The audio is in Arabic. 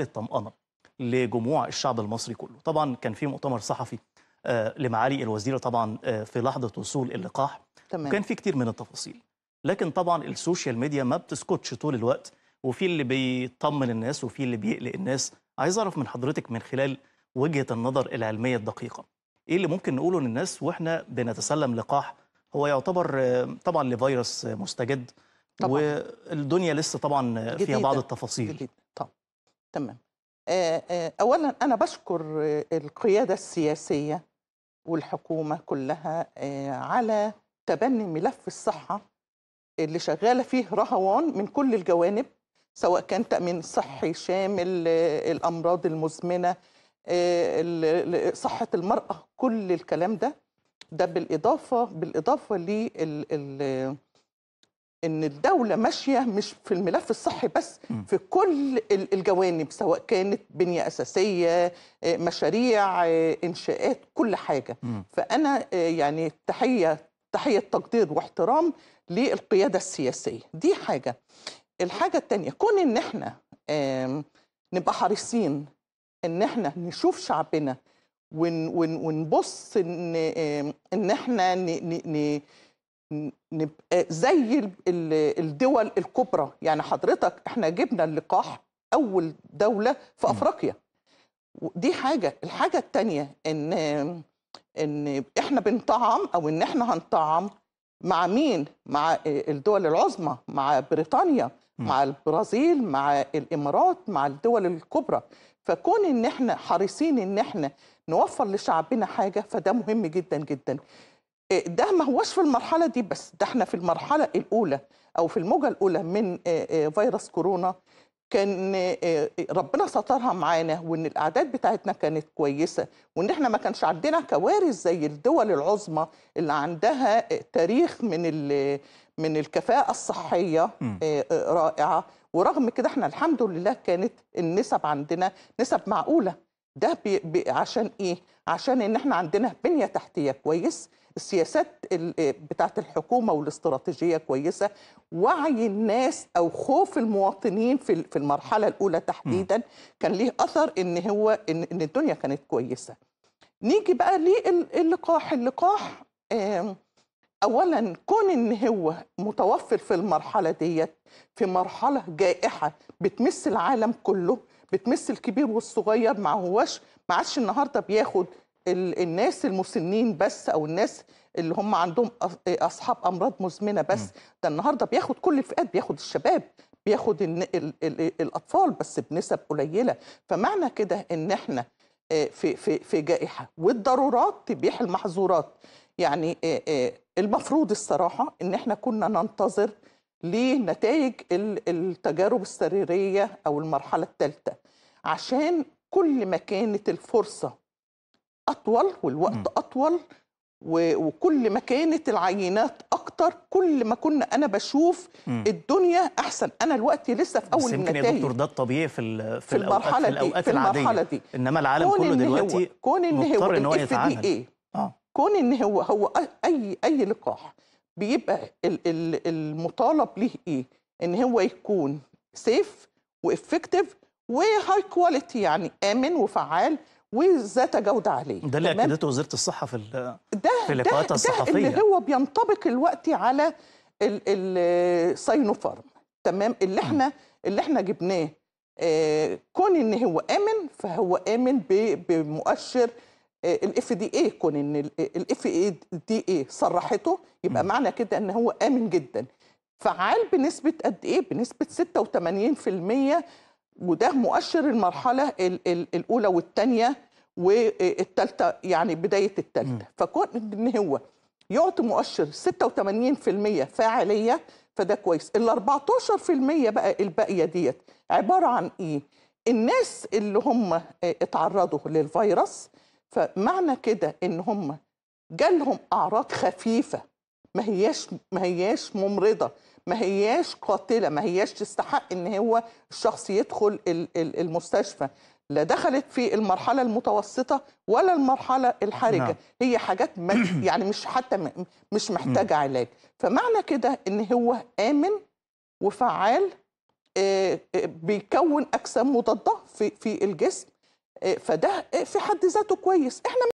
الطمأنة لجموع الشعب المصري كله طبعا كان في مؤتمر صحفي آه، لمعالي الوزير طبعا آه، في لحظة وصول اللقاح تمام. وكان في كتير من التفاصيل لكن طبعا السوشيال ميديا ما بتسكتش طول الوقت وفي اللي بيطمن الناس وفي اللي بيقلق الناس عايز اعرف من حضرتك من خلال وجهة النظر العلمية الدقيقة ايه اللي ممكن نقوله للناس واحنا بنتسلم لقاح هو يعتبر آه، طبعا لفيروس مستجد طبعا. والدنيا لسه طبعا فيها بعض التفاصيل جديدة. تمام آه، آه، اولا انا بشكر القياده السياسيه والحكومه كلها آه، على تبني ملف الصحه اللي شغاله فيه رهوان من كل الجوانب سواء كان تامين صحي شامل الامراض المزمنه صحه المراه كل الكلام ده ده بالاضافه بالاضافه لل ان الدوله ماشيه مش في الملف الصحي بس في كل الجوانب سواء كانت بنيه اساسيه آه، مشاريع آه، انشاءات كل حاجه فانا آه، يعني تحيه تحيه تقدير واحترام للقياده السياسيه دي حاجه الحاجه الثانيه كون ان احنا نبقى حريصين ان احنا نشوف شعبنا ونبص ان ان احنا ن ن ن نبقى آه، زي الدول الكبرى يعني حضرتك احنا جبنا اللقاح اول دوله في افريقيا دي حاجه الحاجه الثانيه ان ان احنا بنطعم او ان احنا هنطعم مع مين مع آه، الدول العظمى مع بريطانيا مع البرازيل مع الامارات مع الدول الكبرى فكون ان احنا حريصين ان احنا نوفر لشعبنا حاجه فده مهم جدا جدا إيه، ده ما هوش في المرحلة دي بس ده احنا في المرحلة الأولى أو في الموجة الأولى من إيه، إيه، فيروس كورونا كان ربنا سترها معانا وان الاعداد بتاعتنا كانت كويسه وان احنا ما كانش عندنا كوارث زي الدول العظمى اللي عندها تاريخ من من الكفاءه الصحيه رائعه ورغم كده احنا الحمد لله كانت النسب عندنا نسب معقوله ده بي بي عشان ايه عشان ان احنا عندنا بنيه تحتيه كويس السياسات آه، بتاعه الحكومه والاستراتيجيه كويسه وعي الناس او خوف المواطنين في في المرحله الاولى تحديدا كان ليه اثر ان هو ان الدنيا كانت كويسه نيجي بقى للقاح اللقاح اولا كون ان هو متوفر في المرحله ديت في مرحله جائحه بتمس العالم كله بتمس الكبير والصغير ما معش ما عادش النهارده بياخد الناس المسنين بس او الناس اللي هم عندهم اصحاب امراض مزمنه بس ده النهارده بياخد كل الفئات بياخد الشباب بياخد الـ الـ الـ الاطفال بس بنسب قليله فمعنى كده ان احنا آه، في في في جائحه والضرورات تبيح المحظورات يعني آه، آه، المفروض الصراحه ان احنا كنا ننتظر لنتائج التجارب السريريه او المرحله الثالثه عشان كل ما كانت الفرصه اطول والوقت م. اطول وكل ما كانت العينات اكتر كل ما كنا انا بشوف م. الدنيا احسن انا الوقت لسه في اول النتائج يمكن يا دكتور ده الطبيعي في في, في المرحله الأوقات دي في المرحله دي انما العالم كله إن دلوقتي كون ان هو ان هو يتعامل ايه آه. كون ان هو هو اي اي لقاح بيبقى المطالب ليه ايه ان هو يكون سيف وافكتيف وهاي كواليتي يعني امن وفعال وذات جوده عليه ده اللي اكدته وزاره الصحه في ده في الصحفيه ده اللي هو بينطبق الوقت على الساينوفارم تمام اللي احنا اللي احنا جبناه آه كون ان هو امن فهو امن بمؤشر الاف دي اي كون ان الاف دي اي صرحته يبقى م. معنى كده ان هو امن جدا فعال بنسبه قد ايه بنسبه 86% وده مؤشر المرحله الاولى والثانيه والثالثه يعني بدايه الثالثه فكون ان هو يعطي مؤشر 86% فاعليه فده كويس ال 14% بقى الباقيه ديت عباره عن ايه الناس اللي هم آه، اتعرضوا للفيروس فمعنى كده ان هم جالهم اعراض خفيفه ما هياش ما هياش ممرضه ما هياش قاتله ما هياش تستحق ان هو الشخص يدخل المستشفى لا دخلت في المرحله المتوسطه ولا المرحله الحرجه نعم. هي حاجات يعني مش حتى مش محتاجه علاج فمعنى كده ان هو امن وفعال آه، آه، بيكون اجسام مضاده في في الجسم آه، فده في حد ذاته كويس احنا